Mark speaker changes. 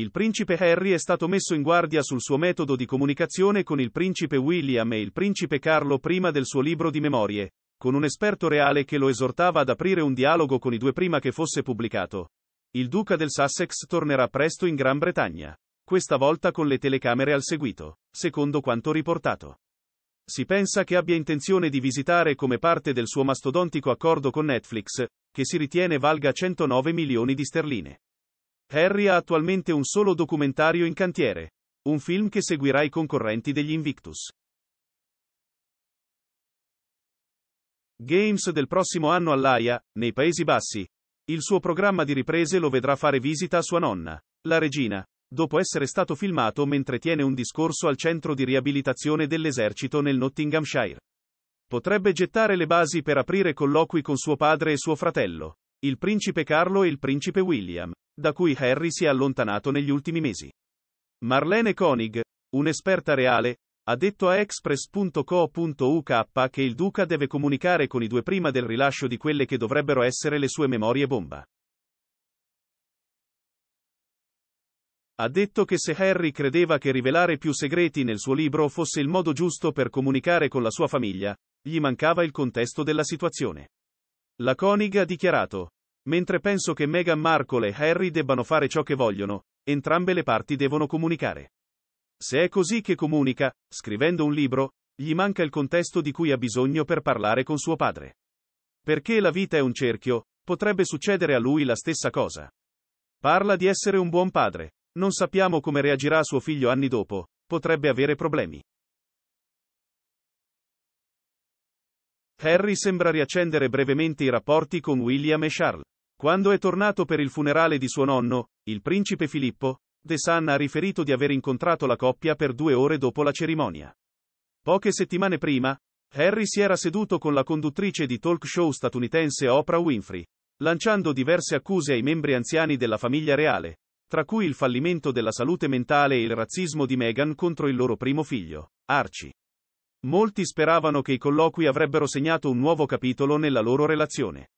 Speaker 1: Il principe Harry è stato messo in guardia sul suo metodo di comunicazione con il principe William e il principe Carlo prima del suo libro di memorie, con un esperto reale che lo esortava ad aprire un dialogo con i due prima che fosse pubblicato. Il duca del Sussex tornerà presto in Gran Bretagna, questa volta con le telecamere al seguito, secondo quanto riportato. Si pensa che abbia intenzione di visitare come parte del suo mastodontico accordo con Netflix, che si ritiene valga 109 milioni di sterline. Harry ha attualmente un solo documentario in cantiere. Un film che seguirà i concorrenti degli Invictus. Games del prossimo anno all'AIA, nei Paesi Bassi. Il suo programma di riprese lo vedrà fare visita a sua nonna, la regina, dopo essere stato filmato mentre tiene un discorso al centro di riabilitazione dell'esercito nel Nottinghamshire. Potrebbe gettare le basi per aprire colloqui con suo padre e suo fratello, il principe Carlo e il principe William, da cui Harry si è allontanato negli ultimi mesi. Marlene Koenig, un'esperta reale, ha detto a express.co.uk che il duca deve comunicare con i due prima del rilascio di quelle che dovrebbero essere le sue memorie bomba. Ha detto che se Harry credeva che rivelare più segreti nel suo libro fosse il modo giusto per comunicare con la sua famiglia, gli mancava il contesto della situazione. La Koenig ha dichiarato, Mentre penso che Meghan Markle e Harry debbano fare ciò che vogliono, entrambe le parti devono comunicare. Se è così che comunica, scrivendo un libro, gli manca il contesto di cui ha bisogno per parlare con suo padre. Perché la vita è un cerchio, potrebbe succedere a lui la stessa cosa. Parla di essere un buon padre, non sappiamo come reagirà suo figlio anni dopo, potrebbe avere problemi. Harry sembra riaccendere brevemente i rapporti con William e Charles. Quando è tornato per il funerale di suo nonno, il principe Filippo, De San ha riferito di aver incontrato la coppia per due ore dopo la cerimonia. Poche settimane prima, Harry si era seduto con la conduttrice di talk show statunitense Oprah Winfrey, lanciando diverse accuse ai membri anziani della famiglia reale, tra cui il fallimento della salute mentale e il razzismo di Meghan contro il loro primo figlio, Archie. Molti speravano che i colloqui avrebbero segnato un nuovo capitolo nella loro relazione.